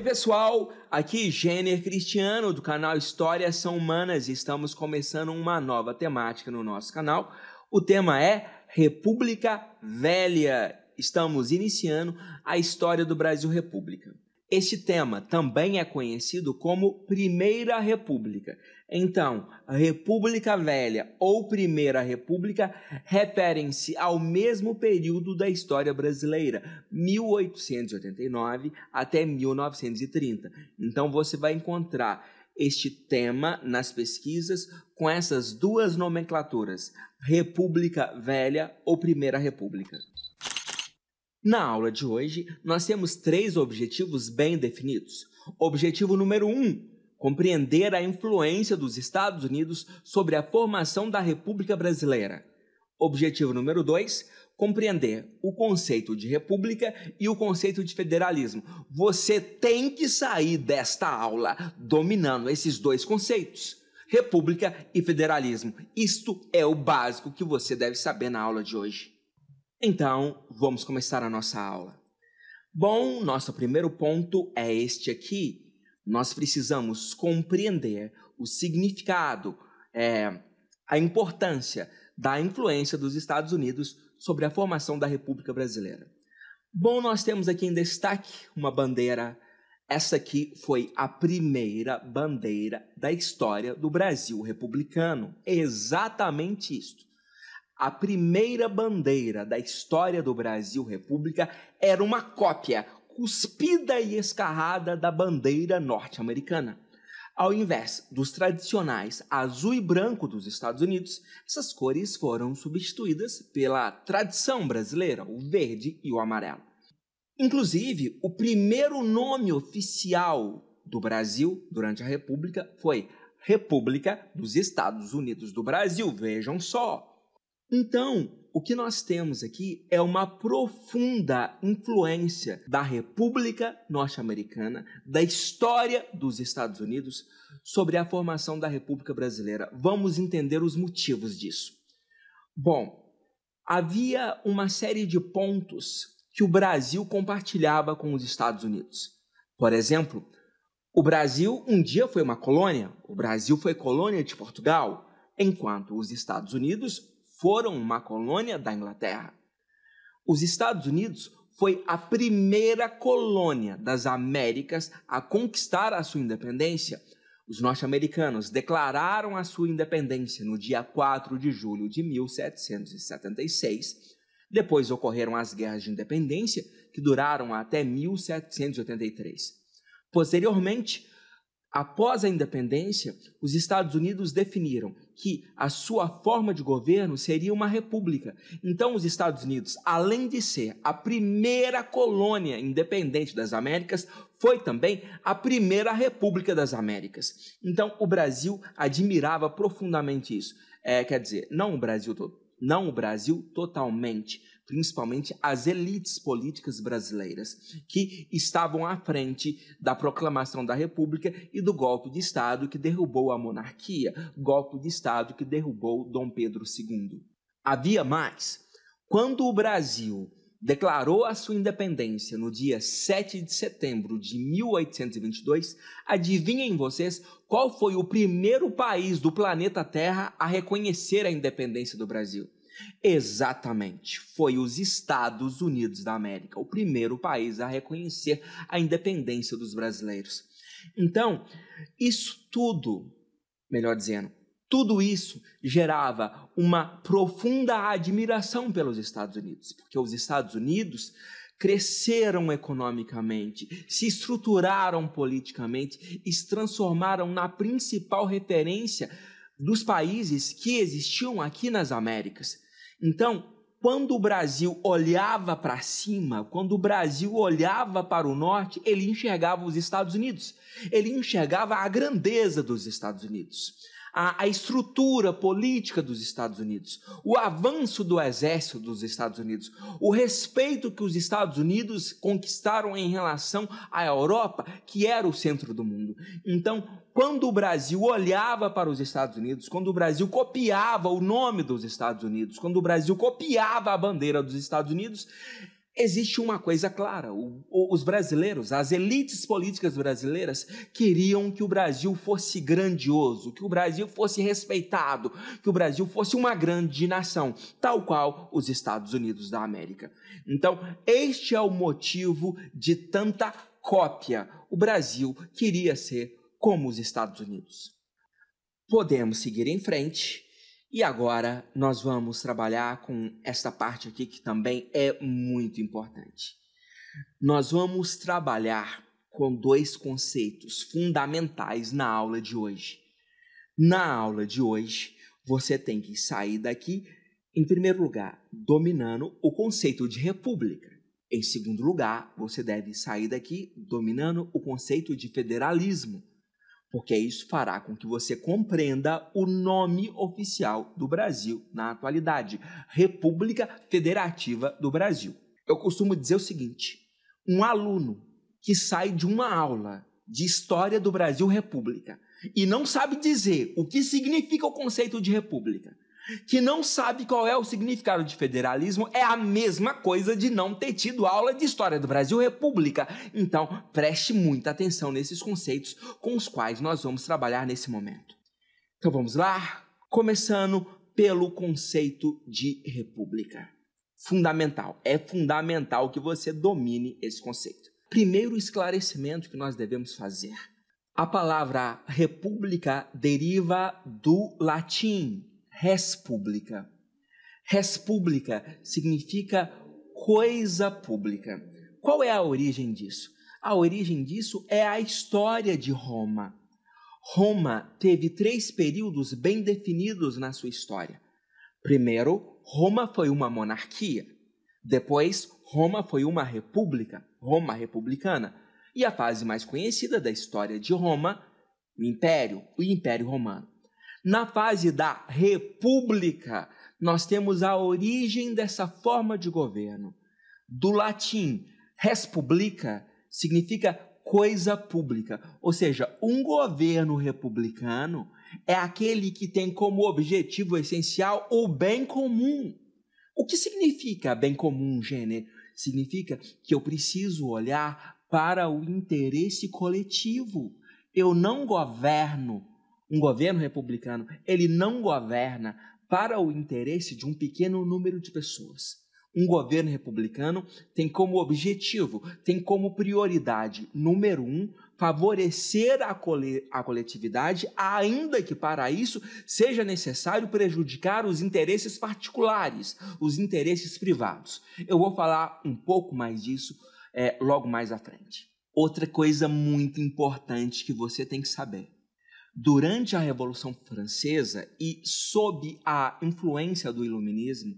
Oi, pessoal! Aqui Jenner Cristiano do canal Histórias São Humanas e estamos começando uma nova temática no nosso canal. O tema é República Velha. Estamos iniciando a história do Brasil República. Este tema também é conhecido como Primeira República. Então, República Velha ou Primeira República referem-se ao mesmo período da história brasileira, 1889 até 1930. Então, você vai encontrar este tema nas pesquisas com essas duas nomenclaturas, República Velha ou Primeira República. Na aula de hoje, nós temos três objetivos bem definidos. Objetivo número um, compreender a influência dos Estados Unidos sobre a formação da República Brasileira. Objetivo número dois, compreender o conceito de república e o conceito de federalismo. Você tem que sair desta aula dominando esses dois conceitos. República e federalismo. Isto é o básico que você deve saber na aula de hoje. Então, vamos começar a nossa aula. Bom, nosso primeiro ponto é este aqui. Nós precisamos compreender o significado, é, a importância da influência dos Estados Unidos sobre a formação da República Brasileira. Bom, nós temos aqui em destaque uma bandeira. Essa aqui foi a primeira bandeira da história do Brasil republicano. exatamente isto. A primeira bandeira da história do Brasil República era uma cópia cuspida e escarrada da bandeira norte-americana. Ao invés dos tradicionais azul e branco dos Estados Unidos, essas cores foram substituídas pela tradição brasileira, o verde e o amarelo. Inclusive, o primeiro nome oficial do Brasil durante a República foi República dos Estados Unidos do Brasil, vejam só. Então, o que nós temos aqui é uma profunda influência da República Norte-Americana, da história dos Estados Unidos, sobre a formação da República Brasileira. Vamos entender os motivos disso. Bom, havia uma série de pontos que o Brasil compartilhava com os Estados Unidos. Por exemplo, o Brasil um dia foi uma colônia, o Brasil foi colônia de Portugal, enquanto os Estados Unidos foram uma colônia da Inglaterra. Os Estados Unidos foi a primeira colônia das Américas a conquistar a sua independência. Os norte-americanos declararam a sua independência no dia 4 de julho de 1776. Depois ocorreram as guerras de independência, que duraram até 1783. Posteriormente, após a independência, os Estados Unidos definiram que a sua forma de governo seria uma república. Então, os Estados Unidos, além de ser a primeira colônia independente das Américas, foi também a primeira república das Américas. Então, o Brasil admirava profundamente isso. É, quer dizer, não o Brasil todo, não o Brasil totalmente, principalmente as elites políticas brasileiras, que estavam à frente da proclamação da República e do golpe de Estado que derrubou a monarquia, golpe de Estado que derrubou Dom Pedro II. Havia mais. Quando o Brasil declarou a sua independência no dia 7 de setembro de 1822, adivinhem vocês qual foi o primeiro país do planeta Terra a reconhecer a independência do Brasil? Exatamente. Foi os Estados Unidos da América, o primeiro país a reconhecer a independência dos brasileiros. Então, isso tudo, melhor dizendo, tudo isso gerava uma profunda admiração pelos Estados Unidos, porque os Estados Unidos cresceram economicamente, se estruturaram politicamente e se transformaram na principal referência dos países que existiam aqui nas Américas. Então, quando o Brasil olhava para cima, quando o Brasil olhava para o norte, ele enxergava os Estados Unidos. Ele enxergava a grandeza dos Estados Unidos a, a, estrutura política dos Estados Unidos, o avanço do exército dos Estados Unidos, o respeito que os Estados Unidos conquistaram em relação à Europa, que era o centro do mundo. Então, quando o Brasil olhava para os Estados Unidos, quando o Brasil copiava o nome dos Estados Unidos, quando o Brasil copiava a bandeira dos Estados Unidos, Existe uma coisa clara: o, os brasileiros, as elites políticas brasileiras, queriam que o Brasil fosse grandioso, que o Brasil fosse respeitado, que o Brasil fosse uma grande nação, tal qual os Estados Unidos da América. Então, este é o motivo de tanta cópia. O Brasil queria ser como os Estados Unidos. Podemos seguir em frente e agora nós vamos trabalhar com esta parte aqui que também é muito importante. Nós vamos trabalhar com dois conceitos fundamentais na aula de hoje. Na aula de hoje, você tem que sair daqui, em primeiro lugar, dominando o conceito de república. Em segundo lugar, você deve sair daqui dominando o conceito de federalismo porque isso fará com que você compreenda o nome oficial do Brasil na atualidade: República Federativa do Brasil. Eu costumo dizer o seguinte: um aluno que sai de uma aula de História do Brasil República e não sabe dizer o que significa o conceito de república, que não sabe qual é o significado de federalismo é a mesma coisa de não ter tido aula de história do Brasil República. Então, preste muita atenção nesses conceitos com os quais nós vamos trabalhar nesse momento. Então vamos lá, começando pelo conceito de república. Fundamental, é fundamental que você domine esse conceito. Primeiro esclarecimento que nós devemos fazer. A palavra república deriva do latim res pública. Res pública significa coisa pública. Qual é a origem disso? A origem disso é a história de Roma. Roma teve três períodos bem definidos na sua história. Primeiro, Roma foi uma monarquia. Depois, Roma foi uma república, Roma republicana. E a fase mais conhecida da história de Roma, o Império, o Império Romano. Na fase da república, nós temos a origem dessa forma de governo. Do latim, res publica significa coisa pública, ou seja, um governo republicano é aquele que tem como objetivo essencial o bem comum. O que significa bem comum, gênero? Significa que eu preciso olhar para o interesse coletivo. Eu não governo um governo republicano, ele não governa para o interesse de um pequeno número de pessoas. Um governo republicano tem como objetivo, tem como prioridade número um favorecer a, a coletividade, ainda que para isso seja necessário prejudicar os interesses particulares, os interesses privados. Eu vou falar um pouco mais disso é, logo mais à frente. Outra coisa muito importante que você tem que saber durante a Revolução Francesa e sob a influência do Iluminismo,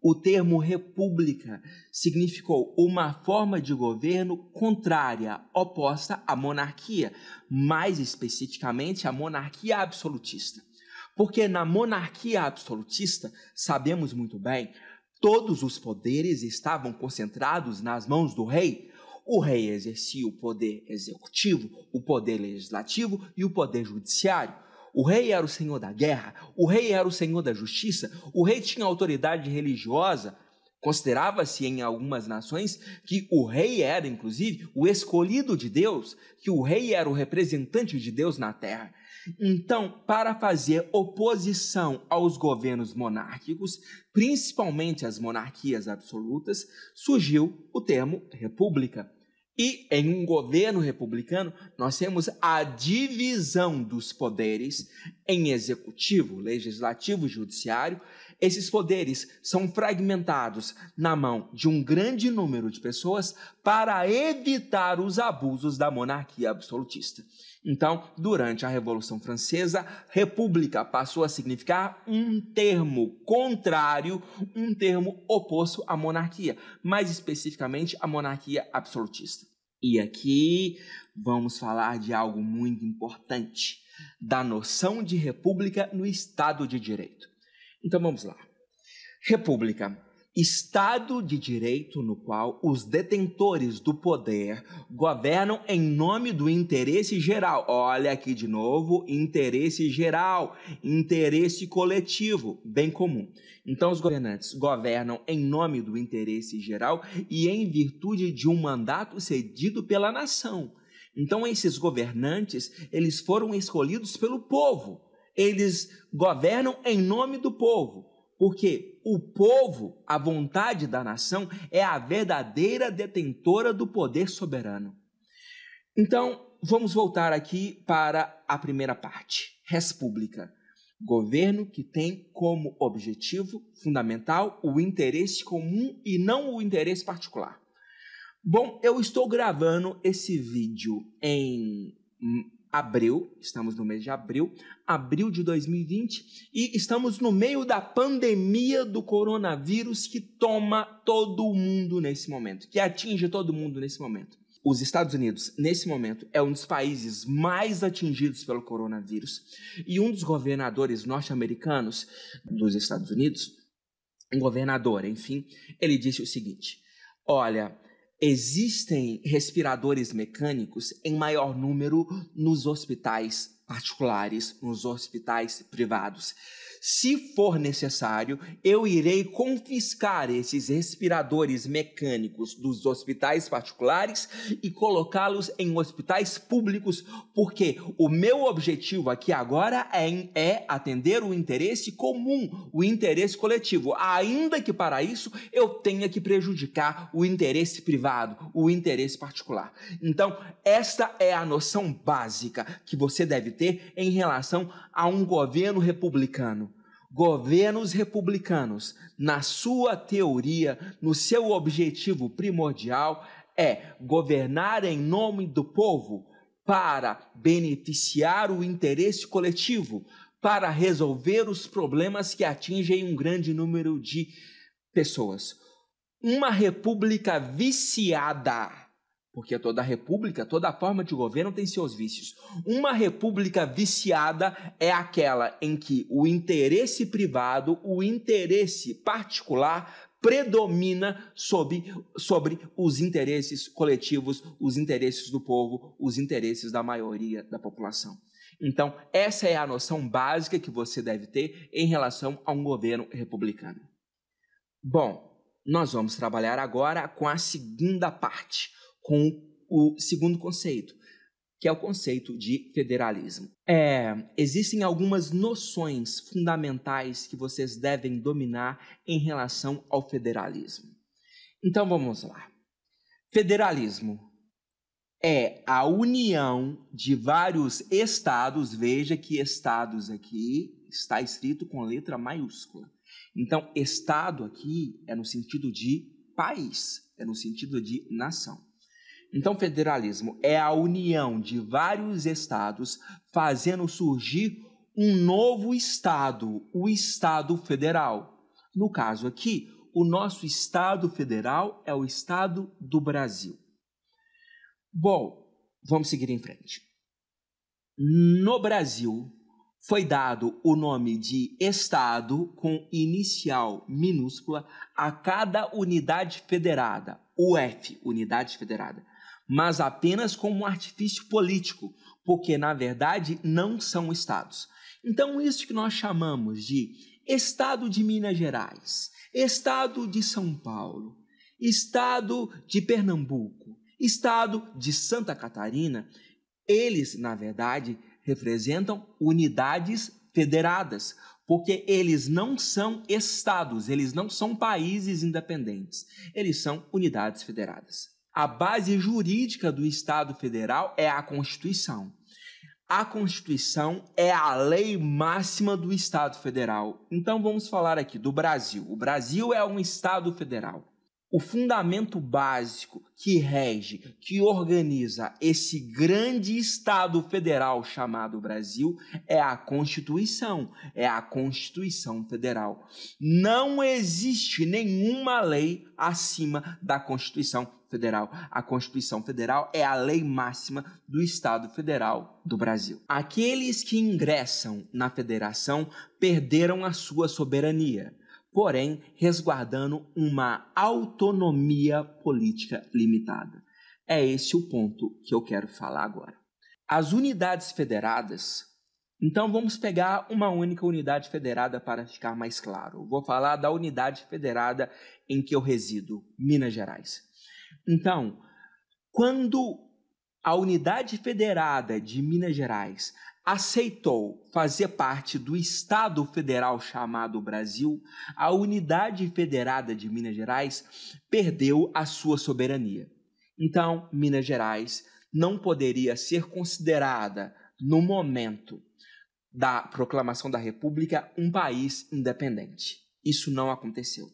o termo república significou uma forma de governo contrária, oposta à monarquia, mais especificamente à monarquia absolutista. Porque na monarquia absolutista, sabemos muito bem, todos os poderes estavam concentrados nas mãos do rei, o rei exercia o poder executivo, o poder legislativo e o poder judiciário. O rei era o senhor da guerra, o rei era o senhor da justiça, o rei tinha autoridade religiosa. Considerava-se em algumas nações que o rei era, inclusive, o escolhido de Deus, que o rei era o representante de Deus na terra. Então, para fazer oposição aos governos monárquicos, principalmente às monarquias absolutas, surgiu o termo república. E em um governo republicano, nós temos a divisão dos poderes em executivo, legislativo, judiciário esses poderes são fragmentados na mão de um grande número de pessoas para evitar os abusos da monarquia absolutista. Então, durante a Revolução Francesa, república passou a significar um termo contrário, um termo oposto à monarquia, mais especificamente à monarquia absolutista. E aqui vamos falar de algo muito importante, da noção de república no Estado de Direito. Então vamos lá. República. Estado de direito no qual os detentores do poder governam em nome do interesse geral. Olha aqui de novo: interesse geral, interesse coletivo, bem comum. Então, os governantes governam em nome do interesse geral e em virtude de um mandato cedido pela nação. Então, esses governantes, eles foram escolhidos pelo povo eles governam em nome do povo, porque o povo, a vontade da nação, é a verdadeira detentora do poder soberano. Então, vamos voltar aqui para a primeira parte: república, Governo que tem como objetivo fundamental o interesse comum e não o interesse particular. Bom, eu estou gravando esse vídeo em abril, estamos no mês de abril, abril de 2020, e estamos no meio da pandemia do coronavírus que toma todo mundo nesse momento, que atinge todo mundo nesse momento. Os Estados Unidos, nesse momento, é um dos países mais atingidos pelo coronavírus, e um dos governadores norte-americanos dos Estados Unidos, um governador, enfim, ele disse o seguinte: Olha, Existem respiradores mecânicos em maior número nos hospitais particulares, nos hospitais privados. Se for necessário, eu irei confiscar esses respiradores mecânicos dos hospitais particulares e colocá-los em hospitais públicos, porque o meu objetivo aqui agora é, é, atender o interesse comum, o interesse coletivo, ainda que para isso eu tenha que prejudicar o interesse privado, o interesse particular. Então, esta é a noção básica que você deve ter em relação a um governo republicano. Governos republicanos, na sua teoria, no seu objetivo primordial, é governar em nome do povo para beneficiar o interesse coletivo, para resolver os problemas que atingem um grande número de pessoas. Uma república viciada porque toda república, toda forma de governo tem seus vícios. Uma república viciada é aquela em que o interesse privado, o interesse particular, predomina sobre, sobre os interesses coletivos, os interesses do povo, os interesses da maioria da população. Então, essa é a noção básica que você deve ter em relação a um governo republicano. Bom, nós vamos trabalhar agora com a segunda parte com o segundo conceito, que é o conceito de federalismo. É, existem algumas noções fundamentais que vocês devem dominar em relação ao federalismo. Então vamos lá. Federalismo é a união de vários estados, veja que estados aqui está escrito com letra maiúscula. Então, estado aqui é no sentido de país, é no sentido de nação. Então, federalismo é a união de vários estados fazendo surgir um novo estado, o estado federal. No caso aqui, o nosso estado federal é o estado do Brasil. Bom, vamos seguir em frente. No Brasil, foi dado o nome de Estado com inicial minúscula a cada unidade federada, UF, unidade federada, mas apenas como um artifício político, porque na verdade não são estados. Então, isso que nós chamamos de Estado de Minas Gerais, Estado de São Paulo, Estado de Pernambuco, Estado de Santa Catarina, eles, na verdade, representam unidades federadas, porque eles não são estados, eles não são países independentes, eles são unidades federadas. A base jurídica do Estado Federal é a Constituição. A Constituição é a lei máxima do Estado Federal. Então vamos falar aqui do Brasil. O Brasil é um Estado Federal. O fundamento básico que rege, que organiza esse grande Estado federal chamado Brasil é a Constituição, é a Constituição Federal. Não existe nenhuma lei acima da Constituição Federal. A Constituição Federal é a lei máxima do Estado Federal do Brasil. Aqueles que ingressam na federação perderam a sua soberania, porém resguardando uma autonomia política limitada. É esse o ponto que eu quero falar agora. As unidades federadas então vamos pegar uma única unidade federada para ficar mais claro. Vou falar da unidade federada em que eu resido, Minas Gerais. Então, quando a unidade federada de Minas Gerais aceitou fazer parte do Estado federal chamado Brasil, a unidade federada de Minas Gerais perdeu a sua soberania. Então, Minas Gerais não poderia ser considerada, no momento da proclamação da República, um país independente. Isso não aconteceu.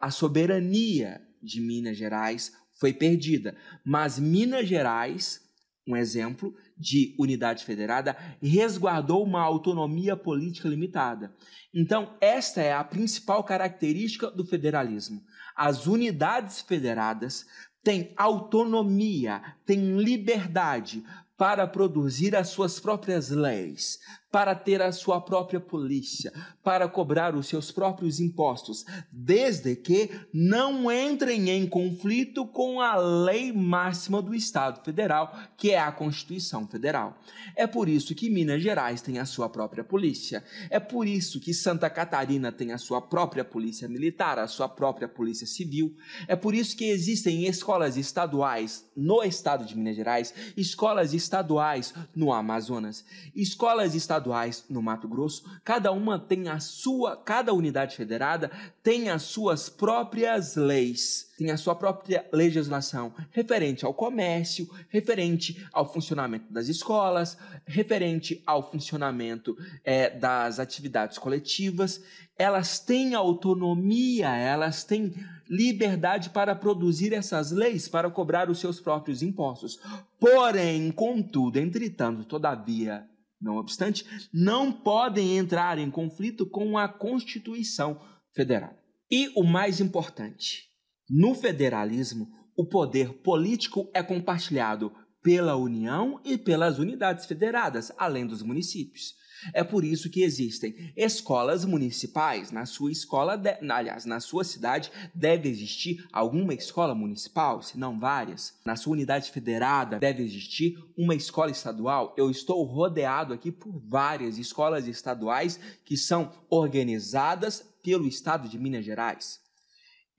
A soberania de Minas Gerais foi perdida. Mas Minas Gerais, um exemplo de unidade federada, resguardou uma autonomia política limitada. Então, esta é a principal característica do federalismo. As unidades federadas têm autonomia, têm liberdade para produzir as suas próprias leis, para ter a sua própria polícia, para cobrar os seus próprios impostos, desde que não entrem em conflito com a lei máxima do Estado Federal, que é a Constituição Federal. É por isso que Minas Gerais tem a sua própria polícia, é por isso que Santa Catarina tem a sua própria polícia militar, a sua própria polícia civil, é por isso que existem escolas estaduais no estado de Minas Gerais, escolas estaduais no Amazonas, escolas estaduais estaduais no Mato Grosso, cada uma tem a sua, cada unidade federada tem as suas próprias leis, tem a sua própria legislação referente ao comércio, referente ao funcionamento das escolas, referente ao funcionamento é, das atividades coletivas. Elas têm autonomia, elas têm liberdade para produzir essas leis, para cobrar os seus próprios impostos. Porém, contudo, entretanto, todavia, não obstante, não podem entrar em conflito com a Constituição Federal. E o mais importante, no federalismo, o poder político é compartilhado pela União e pelas unidades federadas, além dos municípios. É por isso que existem escolas municipais. Na sua escola, de... aliás, na sua cidade, deve existir alguma escola municipal, se não várias. Na sua unidade federada, deve existir uma escola estadual. Eu estou rodeado aqui por várias escolas estaduais que são organizadas pelo estado de Minas Gerais.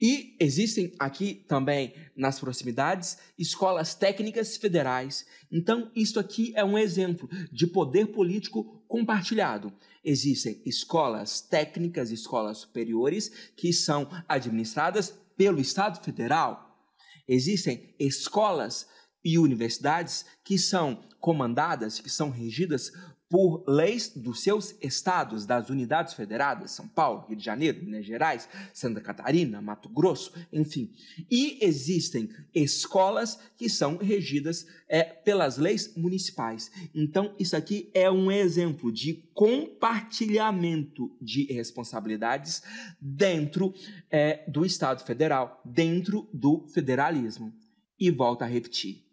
E existem aqui também, nas proximidades, escolas técnicas federais. Então, isso aqui é um exemplo de poder político compartilhado. Existem escolas técnicas, escolas superiores, que são administradas pelo Estado federal. Existem escolas e universidades que são comandadas, que são regidas por leis dos seus estados, das unidades federadas, São Paulo, Rio de Janeiro, Minas Gerais, Santa Catarina, Mato Grosso, enfim. E existem escolas que são regidas é, pelas leis municipais. Então, isso aqui é um exemplo de compartilhamento de responsabilidades dentro é, do Estado federal, dentro do federalismo. E volto a repetir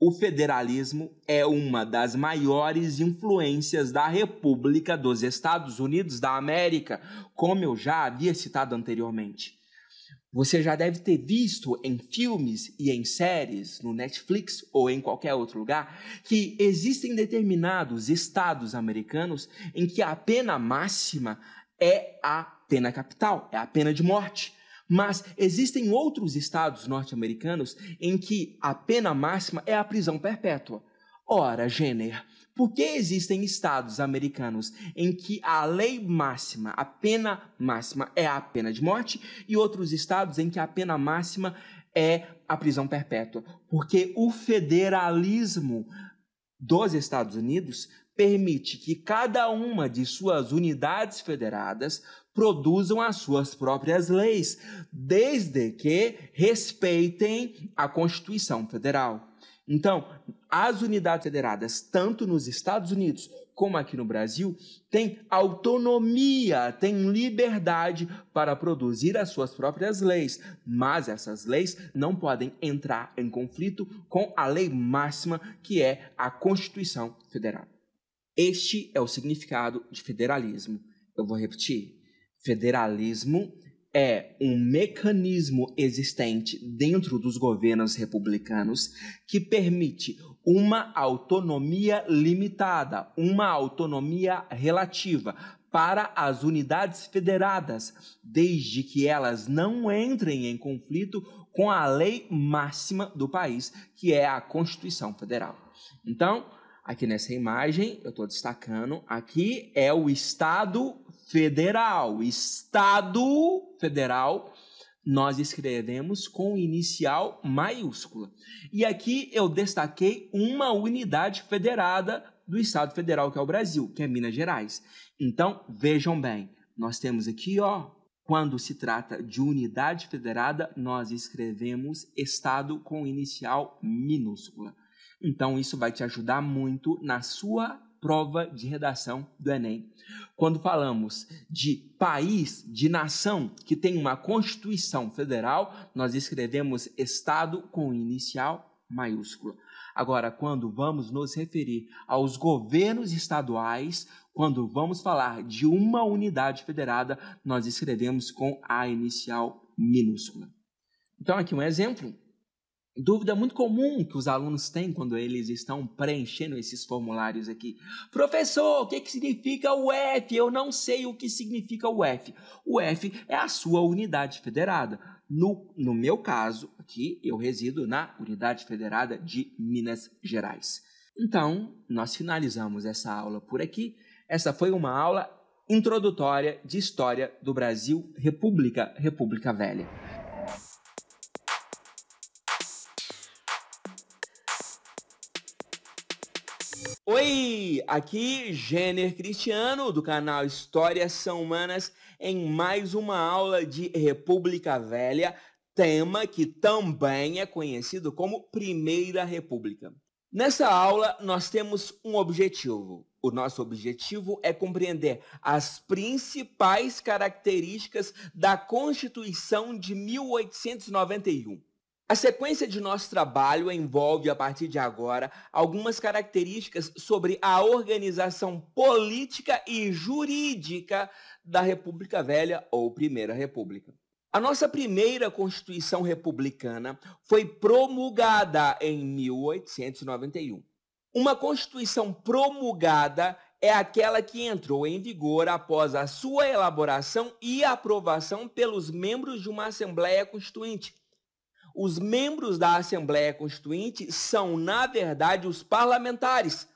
o federalismo é uma das maiores influências da República dos Estados Unidos da América, como eu já havia citado anteriormente. Você já deve ter visto em filmes e em séries, no Netflix ou em qualquer outro lugar, que existem determinados estados americanos em que a pena máxima é a pena capital, é a pena de morte. Mas existem outros estados norte-americanos em que a pena máxima é a prisão perpétua. Ora, Jenner, por que existem estados americanos em que a lei máxima, a pena máxima é a pena de morte e outros estados em que a pena máxima é a prisão perpétua? Porque o federalismo dos Estados Unidos permite que cada uma de suas unidades federadas produzam as suas próprias leis, desde que respeitem a Constituição Federal. Então, as unidades federadas, tanto nos Estados Unidos como aqui no Brasil, têm autonomia, têm liberdade para produzir as suas próprias leis, mas essas leis não podem entrar em conflito com a lei máxima, que é a Constituição Federal. Este é o significado de federalismo. Eu vou repetir. Federalismo é um mecanismo existente dentro dos governos republicanos que permite uma autonomia limitada, uma autonomia relativa para as unidades federadas, desde que elas não entrem em conflito com a lei máxima do país, que é a Constituição Federal. Então, Aqui nessa imagem, eu estou destacando, aqui é o Estado Federal. Estado Federal, nós escrevemos com inicial maiúscula. E aqui eu destaquei uma unidade federada do Estado Federal, que é o Brasil, que é Minas Gerais. Então, vejam bem, nós temos aqui, ó, quando se trata de unidade federada, nós escrevemos Estado com inicial minúscula. Então, isso vai te ajudar muito na sua prova de redação do Enem. Quando falamos de país, de nação que tem uma Constituição Federal, nós escrevemos Estado com inicial maiúscula. Agora, quando vamos nos referir aos governos estaduais, quando vamos falar de uma unidade federada, nós escrevemos com a inicial minúscula. Então, aqui um exemplo. Dúvida muito comum que os alunos têm quando eles estão preenchendo esses formulários aqui. Professor, o que, que significa o F? Eu não sei o que significa o F. O F é a sua unidade federada. No, no meu caso, aqui, eu resido na Unidade Federada de Minas Gerais. Então, nós finalizamos essa aula por aqui. Essa foi uma aula introdutória de História do Brasil, República, República Velha. Oi, aqui Jenner Cristiano do canal Histórias São Humanas em mais uma aula de República Velha, tema que também é conhecido como Primeira República. Nessa aula nós temos um objetivo. O nosso objetivo é compreender as principais características da Constituição de 1891. A sequência de nosso trabalho envolve, a partir de agora, algumas características sobre a organização política e jurídica da República Velha ou Primeira República. A nossa primeira Constituição Republicana foi promulgada em 1891. Uma Constituição promulgada é aquela que entrou em vigor após a sua elaboração e aprovação pelos membros de uma Assembleia Constituinte os membros da Assembleia Constituinte são, na verdade, os parlamentares,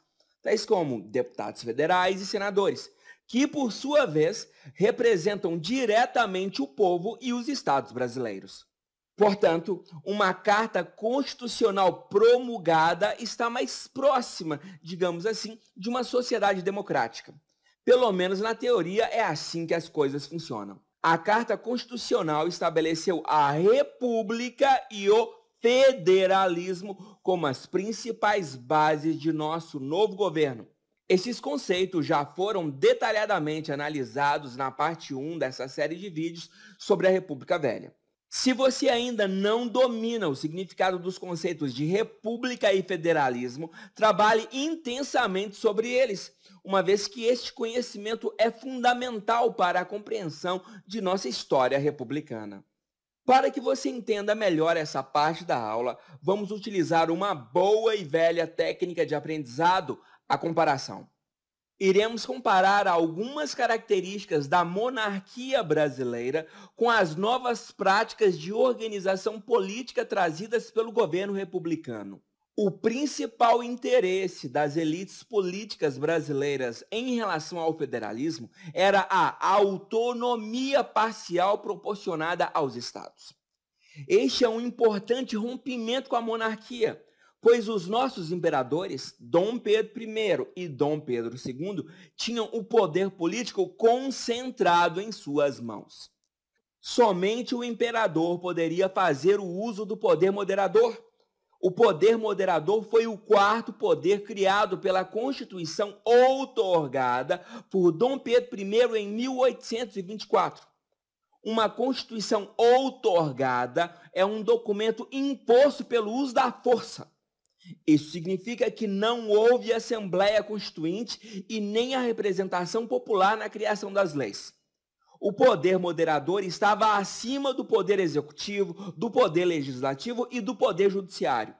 tais como deputados federais e senadores, que, por sua vez, representam diretamente o povo e os estados brasileiros. Portanto, uma carta constitucional promulgada está mais próxima, digamos assim, de uma sociedade democrática. Pelo menos na teoria é assim que as coisas funcionam. A Carta Constitucional estabeleceu a República e o federalismo como as principais bases de nosso novo governo. Esses conceitos já foram detalhadamente analisados na parte 1 dessa série de vídeos sobre a República Velha. Se você ainda não domina o significado dos conceitos de república e federalismo, trabalhe intensamente sobre eles, uma vez que este conhecimento é fundamental para a compreensão de nossa história republicana. Para que você entenda melhor essa parte da aula, vamos utilizar uma boa e velha técnica de aprendizado, a comparação iremos comparar algumas características da monarquia brasileira com as novas práticas de organização política trazidas pelo governo republicano. O principal interesse das elites políticas brasileiras em relação ao federalismo era a autonomia parcial proporcionada aos estados. Este é um importante rompimento com a monarquia, pois os nossos imperadores, Dom Pedro I e Dom Pedro II, tinham o poder político concentrado em suas mãos. Somente o imperador poderia fazer o uso do poder moderador. O poder moderador foi o quarto poder criado pela Constituição outorgada por Dom Pedro I em 1824. Uma Constituição outorgada é um documento imposto pelo uso da força isso significa que não houve Assembleia Constituinte e nem a representação popular na criação das leis. O poder moderador estava acima do poder executivo, do poder legislativo e do poder judiciário.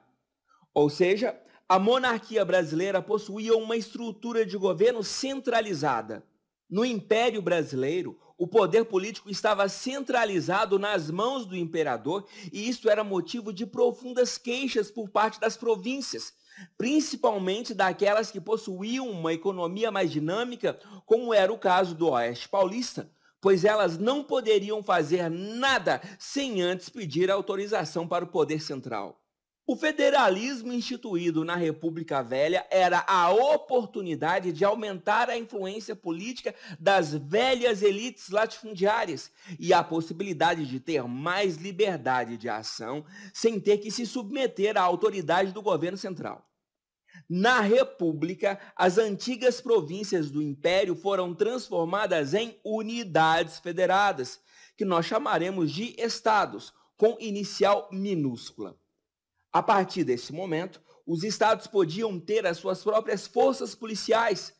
Ou seja, a monarquia brasileira possuía uma estrutura de governo centralizada. No Império Brasileiro, o poder político estava centralizado nas mãos do imperador e isso era motivo de profundas queixas por parte das províncias, principalmente daquelas que possuíam uma economia mais dinâmica, como era o caso do Oeste Paulista, pois elas não poderiam fazer nada sem antes pedir autorização para o poder central. O federalismo instituído na República Velha era a oportunidade de aumentar a influência política das velhas elites latifundiárias e a possibilidade de ter mais liberdade de ação sem ter que se submeter à autoridade do governo central. Na República, as antigas províncias do Império foram transformadas em unidades federadas, que nós chamaremos de estados, com inicial minúscula. A partir desse momento, os estados podiam ter as suas próprias forças policiais.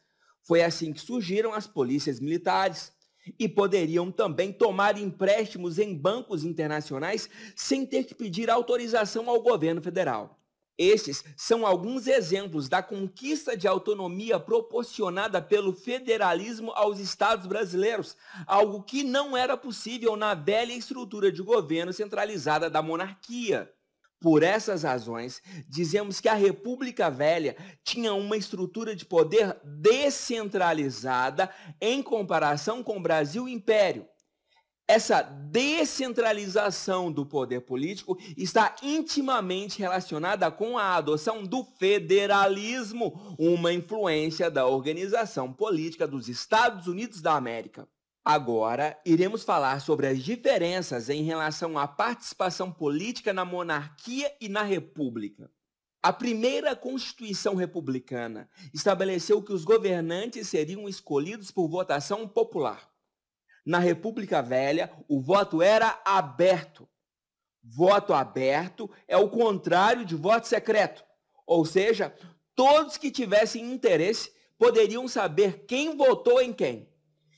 Foi assim que surgiram as polícias militares e poderiam também tomar empréstimos em bancos internacionais sem ter que pedir autorização ao governo federal. Estes são alguns exemplos da conquista de autonomia proporcionada pelo federalismo aos estados brasileiros, algo que não era possível na velha estrutura de governo centralizada da monarquia. Por essas razões, dizemos que a República Velha tinha uma estrutura de poder descentralizada em comparação com o Brasil Império. Essa descentralização do poder político está intimamente relacionada com a adoção do federalismo, uma influência da organização política dos Estados Unidos da América. Agora, iremos falar sobre as diferenças em relação à participação política na monarquia e na república. A primeira Constituição Republicana estabeleceu que os governantes seriam escolhidos por votação popular. Na República Velha, o voto era aberto. Voto aberto é o contrário de voto secreto, ou seja, todos que tivessem interesse poderiam saber quem votou em quem.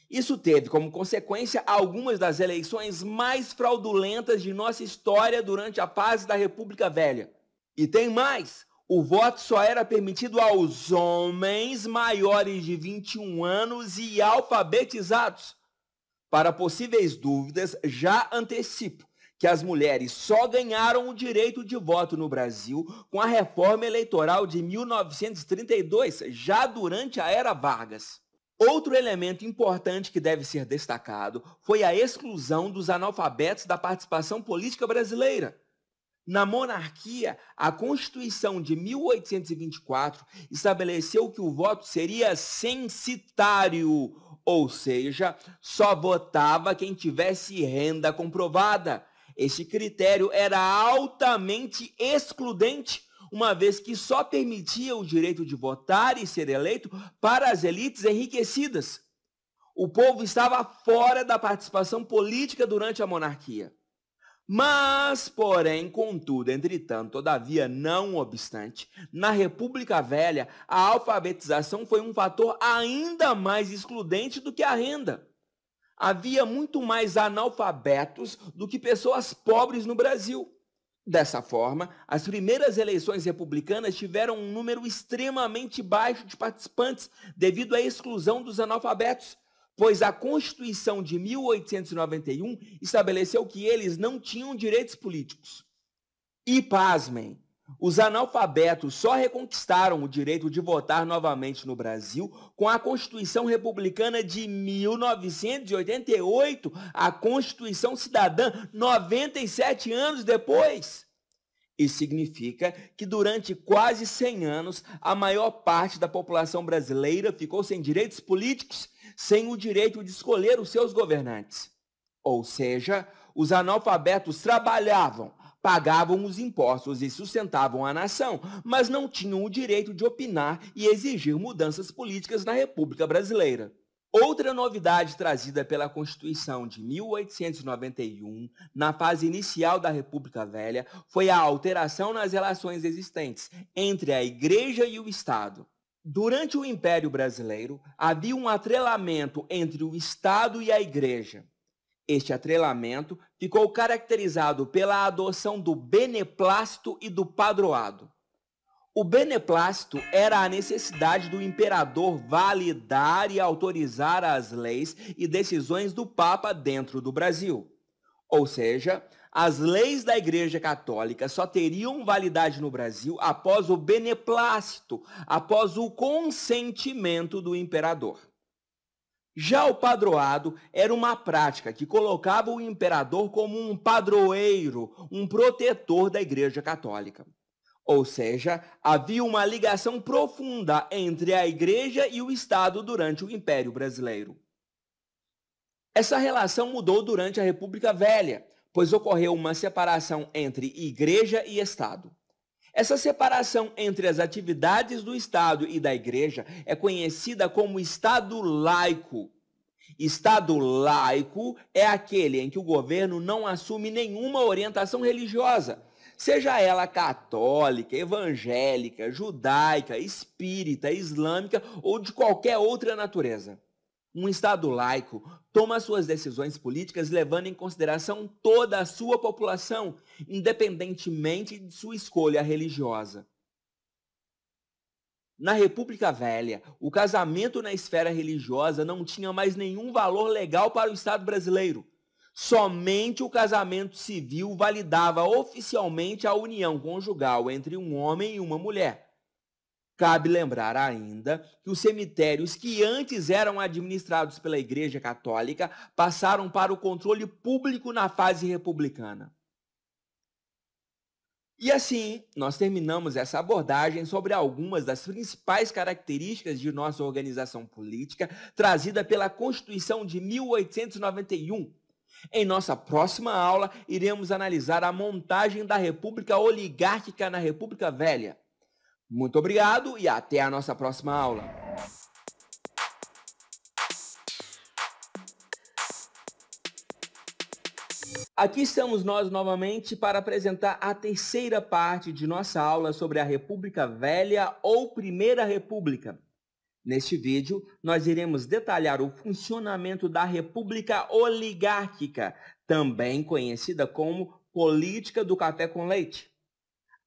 Isso teve como consequência algumas das eleições mais fraudulentas de nossa história durante a fase da República Velha. E tem mais: o voto só era permitido aos homens maiores de 21 anos e alfabetizados. Para possíveis dúvidas, já antecipo que as mulheres só ganharam o direito de voto no Brasil com a reforma eleitoral de 1932, já durante a era Vargas. Outro elemento importante que deve ser destacado foi a exclusão dos analfabetos da participação política brasileira. Na monarquia, a Constituição de 1824 estabeleceu que o voto seria censitário, ou seja, só votava quem tivesse renda comprovada. Esse critério era altamente excludente uma vez que só permitia o direito de votar e ser eleito para as elites enriquecidas. O povo estava fora da participação política durante a monarquia. Mas, porém, contudo, entretanto, todavia, não obstante, na República Velha, a alfabetização foi um fator ainda mais excludente do que a renda. Havia muito mais analfabetos do que pessoas pobres no Brasil. Dessa forma, as primeiras eleições republicanas tiveram um número extremamente baixo de participantes devido à exclusão dos analfabetos, pois a Constituição de 1891 estabeleceu que eles não tinham direitos políticos. E pasmem, os analfabetos só reconquistaram o direito de votar novamente no Brasil com a Constituição Republicana de 1988, a Constituição Cidadã, 97 anos depois. Isso significa que durante quase 100 anos, a maior parte da população brasileira ficou sem direitos políticos, sem o direito de escolher os seus governantes. Ou seja, os analfabetos trabalhavam, pagavam os impostos e sustentavam a nação, mas não tinham o direito de opinar e exigir mudanças políticas na República Brasileira. Outra novidade trazida pela Constituição de 1891, na fase inicial da República Velha, foi a alteração nas relações existentes entre a Igreja e o Estado. Durante o Império Brasileiro, havia um atrelamento entre o Estado e a Igreja. Este atrelamento ficou caracterizado pela adoção do beneplácito e do padroado. O beneplácito era a necessidade do imperador validar e autorizar as leis e decisões do Papa dentro do Brasil. Ou seja, as leis da Igreja Católica só teriam validade no Brasil após o beneplácito, após o consentimento do imperador. Já o padroado era uma prática que colocava o imperador como um padroeiro, um protetor da Igreja Católica. Ou seja, havia uma ligação profunda entre a Igreja e o Estado durante o Império Brasileiro. Essa relação mudou durante a República Velha, pois ocorreu uma separação entre Igreja e Estado. Essa separação entre as atividades do Estado e da Igreja é conhecida como Estado laico. Estado laico é aquele em que o governo não assume nenhuma orientação religiosa, seja ela católica, evangélica, judaica, espírita, islâmica ou de qualquer outra natureza. Um Estado laico toma suas decisões políticas levando em consideração toda a sua população, independentemente de sua escolha religiosa. Na República Velha, o casamento na esfera religiosa não tinha mais nenhum valor legal para o Estado brasileiro. Somente o casamento civil validava oficialmente a união conjugal entre um homem e uma mulher. Cabe lembrar ainda que os cemitérios que antes eram administrados pela Igreja Católica passaram para o controle público na fase republicana. E assim, nós terminamos essa abordagem sobre algumas das principais características de nossa organização política trazida pela Constituição de 1891. Em nossa próxima aula, iremos analisar a montagem da República Oligárquica na República Velha. Muito obrigado e até a nossa próxima aula. Aqui estamos nós novamente para apresentar a terceira parte de nossa aula sobre a República Velha ou Primeira República. Neste vídeo, nós iremos detalhar o funcionamento da República Oligárquica, também conhecida como Política do Café com Leite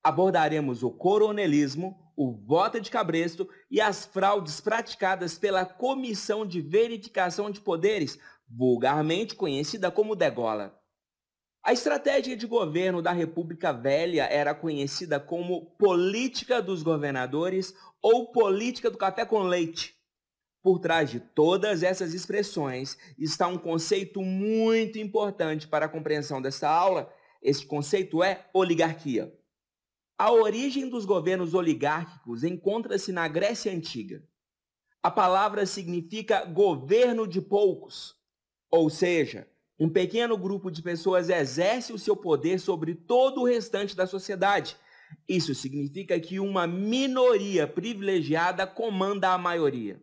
abordaremos o coronelismo, o voto de cabresto e as fraudes praticadas pela Comissão de Verificação de Poderes, vulgarmente conhecida como Degola. A estratégia de governo da República Velha era conhecida como política dos governadores ou política do café com leite. Por trás de todas essas expressões está um conceito muito importante para a compreensão desta aula. Esse conceito é oligarquia. A origem dos governos oligárquicos encontra-se na Grécia Antiga. A palavra significa governo de poucos, ou seja, um pequeno grupo de pessoas exerce o seu poder sobre todo o restante da sociedade. Isso significa que uma minoria privilegiada comanda a maioria.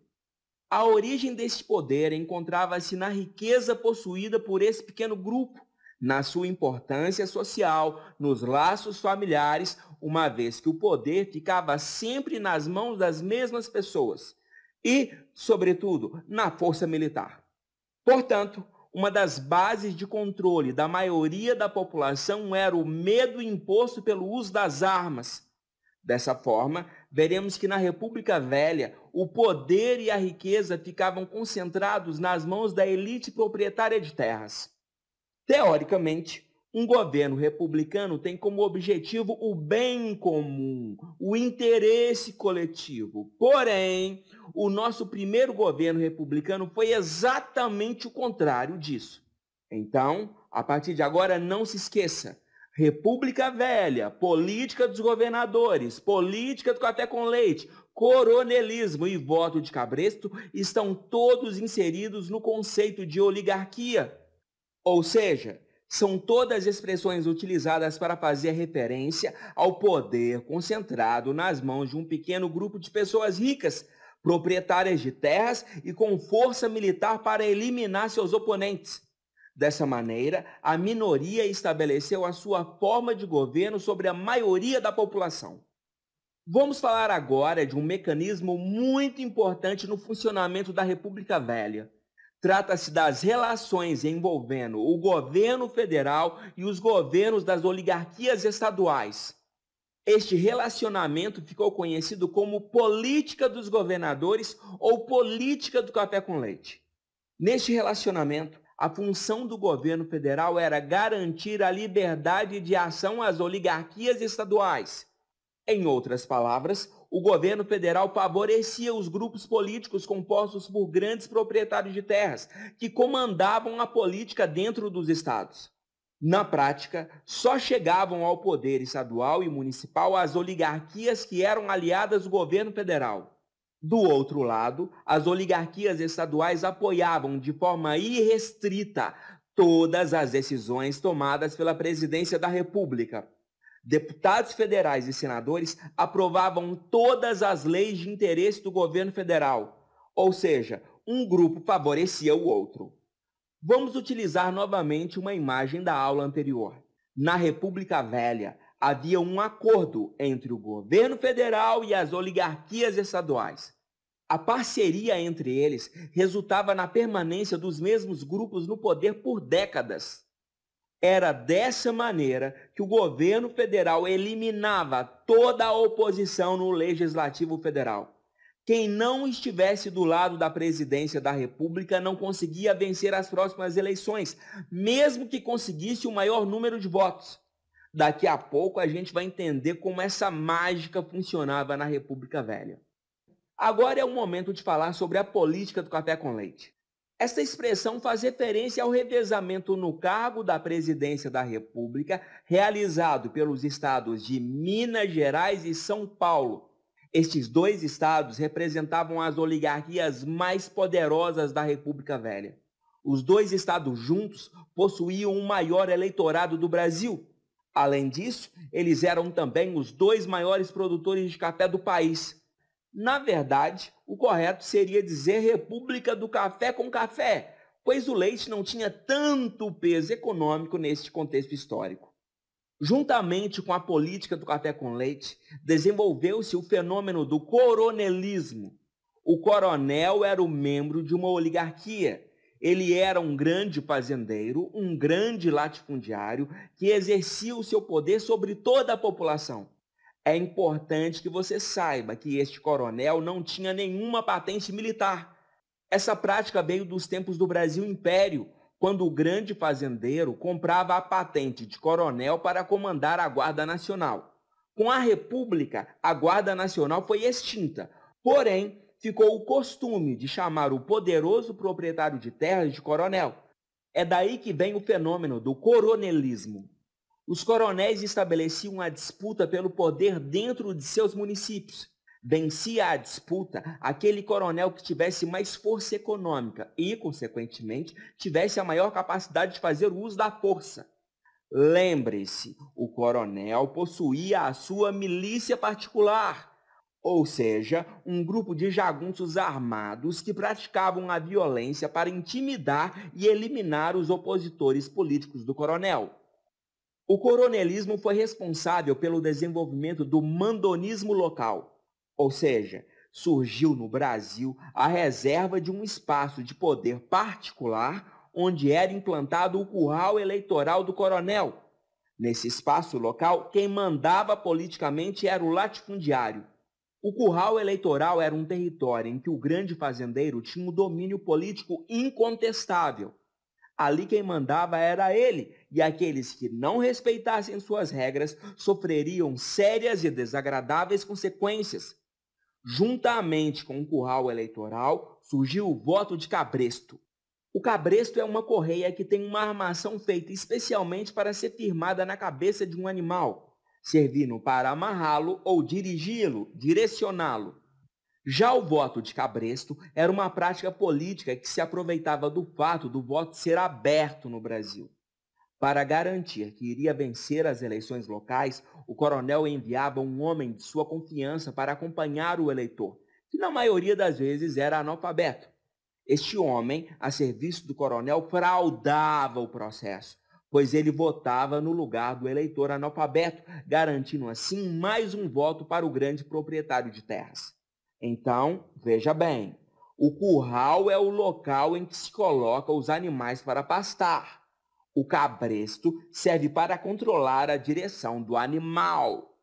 A origem desse poder encontrava-se na riqueza possuída por esse pequeno grupo, na sua importância social, nos laços familiares, uma vez que o poder ficava sempre nas mãos das mesmas pessoas e, sobretudo, na força militar. Portanto, uma das bases de controle da maioria da população era o medo imposto pelo uso das armas. Dessa forma, veremos que na República Velha, o poder e a riqueza ficavam concentrados nas mãos da elite proprietária de terras. Teoricamente, um governo republicano tem como objetivo o bem comum, o interesse coletivo. Porém, o nosso primeiro governo republicano foi exatamente o contrário disso. Então, a partir de agora, não se esqueça. República Velha, política dos governadores, política do café com leite, coronelismo e voto de cabresto estão todos inseridos no conceito de oligarquia ou seja, são todas expressões utilizadas para fazer referência ao poder concentrado nas mãos de um pequeno grupo de pessoas ricas, proprietárias de terras e com força militar para eliminar seus oponentes. Dessa maneira, a minoria estabeleceu a sua forma de governo sobre a maioria da população. Vamos falar agora de um mecanismo muito importante no funcionamento da República Velha, Trata-se das relações envolvendo o governo federal e os governos das oligarquias estaduais. Este relacionamento ficou conhecido como política dos governadores ou política do café com leite. Neste relacionamento, a função do governo federal era garantir a liberdade de ação às oligarquias estaduais. Em outras palavras, o governo federal favorecia os grupos políticos compostos por grandes proprietários de terras, que comandavam a política dentro dos estados. Na prática, só chegavam ao poder estadual e municipal as oligarquias que eram aliadas do governo federal. Do outro lado, as oligarquias estaduais apoiavam de forma irrestrita todas as decisões tomadas pela presidência da República, Deputados federais e senadores aprovavam todas as leis de interesse do governo federal, ou seja, um grupo favorecia o outro. Vamos utilizar novamente uma imagem da aula anterior. Na República Velha, havia um acordo entre o governo federal e as oligarquias estaduais. A parceria entre eles resultava na permanência dos mesmos grupos no poder por décadas. Era dessa maneira que o governo federal eliminava toda a oposição no Legislativo Federal. Quem não estivesse do lado da presidência da República não conseguia vencer as próximas eleições, mesmo que conseguisse o maior número de votos. Daqui a pouco a gente vai entender como essa mágica funcionava na República Velha. Agora é o momento de falar sobre a política do café com leite. Esta expressão faz referência ao revezamento no cargo da presidência da República realizado pelos estados de Minas Gerais e São Paulo. Estes dois estados representavam as oligarquias mais poderosas da República Velha. Os dois estados juntos possuíam o maior eleitorado do Brasil. Além disso, eles eram também os dois maiores produtores de café do país. Na verdade, o correto seria dizer República do Café com Café, pois o leite não tinha tanto peso econômico neste contexto histórico. Juntamente com a política do café com leite, desenvolveu-se o fenômeno do coronelismo. O coronel era o membro de uma oligarquia. Ele era um grande fazendeiro, um grande latifundiário que exercia o seu poder sobre toda a população é importante que você saiba que este coronel não tinha nenhuma patente militar. Essa prática veio dos tempos do Brasil Império, quando o grande fazendeiro comprava a patente de coronel para comandar a Guarda Nacional. Com a República, a Guarda Nacional foi extinta, porém, ficou o costume de chamar o poderoso proprietário de terras de coronel. É daí que vem o fenômeno do coronelismo. Os coronéis estabeleciam a disputa pelo poder dentro de seus municípios. Vencia a disputa aquele coronel que tivesse mais força econômica e, consequentemente, tivesse a maior capacidade de fazer uso da força. Lembre-se, o coronel possuía a sua milícia particular, ou seja, um grupo de jagunços armados que praticavam a violência para intimidar e eliminar os opositores políticos do coronel. O coronelismo foi responsável pelo desenvolvimento do mandonismo local, ou seja, surgiu no Brasil a reserva de um espaço de poder particular onde era implantado o curral eleitoral do coronel. Nesse espaço local, quem mandava politicamente era o latifundiário. O curral eleitoral era um território em que o grande fazendeiro tinha um domínio político incontestável. Ali quem mandava era ele, e aqueles que não respeitassem suas regras sofreriam sérias e desagradáveis consequências. Juntamente com o curral eleitoral, surgiu o voto de cabresto. O cabresto é uma correia que tem uma armação feita especialmente para ser firmada na cabeça de um animal, servindo para amarrá-lo ou dirigi-lo, direcioná-lo. Já o voto de cabresto era uma prática política que se aproveitava do fato do voto ser aberto no Brasil. Para garantir que iria vencer as eleições locais, o coronel enviava um homem de sua confiança para acompanhar o eleitor, que na maioria das vezes era analfabeto. Este homem, a serviço do coronel, fraudava o processo, pois ele votava no lugar do eleitor analfabeto, garantindo assim mais um voto para o grande proprietário de terras. Então, veja bem, o curral é o local em que se coloca os animais para pastar. O cabresto serve para controlar a direção do animal.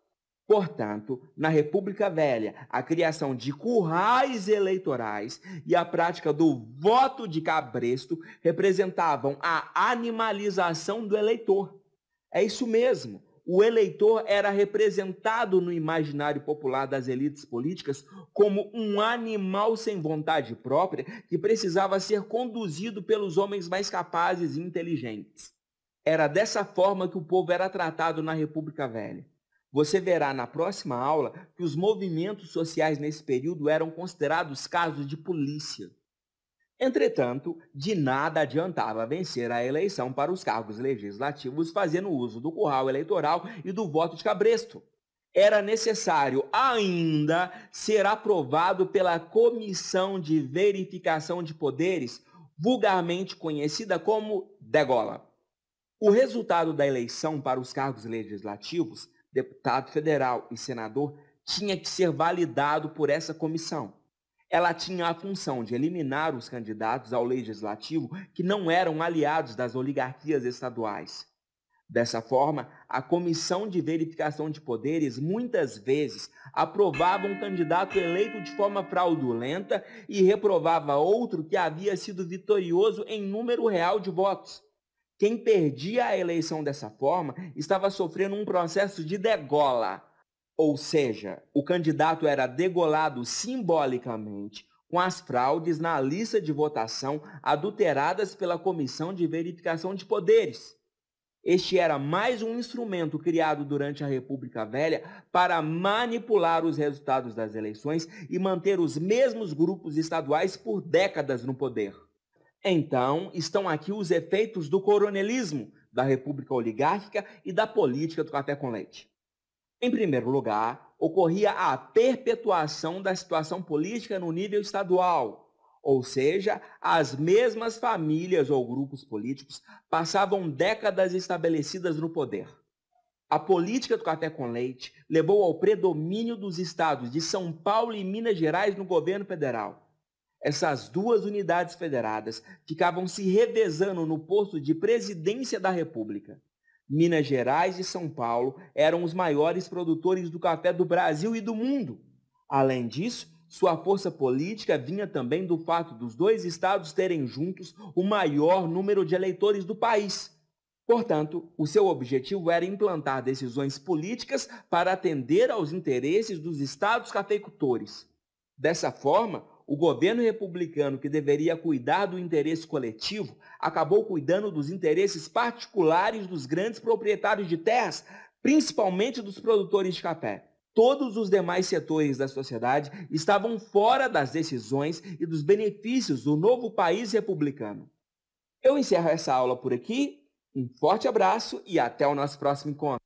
Portanto, na República Velha, a criação de currais eleitorais e a prática do voto de cabresto representavam a animalização do eleitor. É isso mesmo o eleitor era representado no imaginário popular das elites políticas como um animal sem vontade própria que precisava ser conduzido pelos homens mais capazes e inteligentes. Era dessa forma que o povo era tratado na República Velha. Você verá na próxima aula que os movimentos sociais nesse período eram considerados casos de polícia. Entretanto, de nada adiantava vencer a eleição para os cargos legislativos fazendo uso do curral eleitoral e do voto de cabresto. Era necessário ainda ser aprovado pela Comissão de Verificação de Poderes, vulgarmente conhecida como Degola. O resultado da eleição para os cargos legislativos, deputado federal e senador, tinha que ser validado por essa comissão ela tinha a função de eliminar os candidatos ao legislativo que não eram aliados das oligarquias estaduais. Dessa forma, a Comissão de Verificação de Poderes muitas vezes aprovava um candidato eleito de forma fraudulenta e reprovava outro que havia sido vitorioso em número real de votos. Quem perdia a eleição dessa forma estava sofrendo um processo de degola, ou seja, o candidato era degolado simbolicamente com as fraudes na lista de votação adulteradas pela Comissão de Verificação de Poderes. Este era mais um instrumento criado durante a República Velha para manipular os resultados das eleições e manter os mesmos grupos estaduais por décadas no poder. Então, estão aqui os efeitos do coronelismo, da República Oligárquica e da política do café com leite. Em primeiro lugar, ocorria a perpetuação da situação política no nível estadual, ou seja, as mesmas famílias ou grupos políticos passavam décadas estabelecidas no poder. A política do café com leite levou ao predomínio dos estados de São Paulo e Minas Gerais no governo federal. Essas duas unidades federadas ficavam se revezando no posto de presidência da República. Minas Gerais e São Paulo eram os maiores produtores do café do Brasil e do mundo. Além disso, sua força política vinha também do fato dos dois estados terem juntos o maior número de eleitores do país. Portanto, o seu objetivo era implantar decisões políticas para atender aos interesses dos estados cafeicultores. Dessa forma, o governo republicano, que deveria cuidar do interesse coletivo, acabou cuidando dos interesses particulares dos grandes proprietários de terras, principalmente dos produtores de café. Todos os demais setores da sociedade estavam fora das decisões e dos benefícios do novo país republicano. Eu encerro essa aula por aqui. Um forte abraço e até o nosso próximo encontro.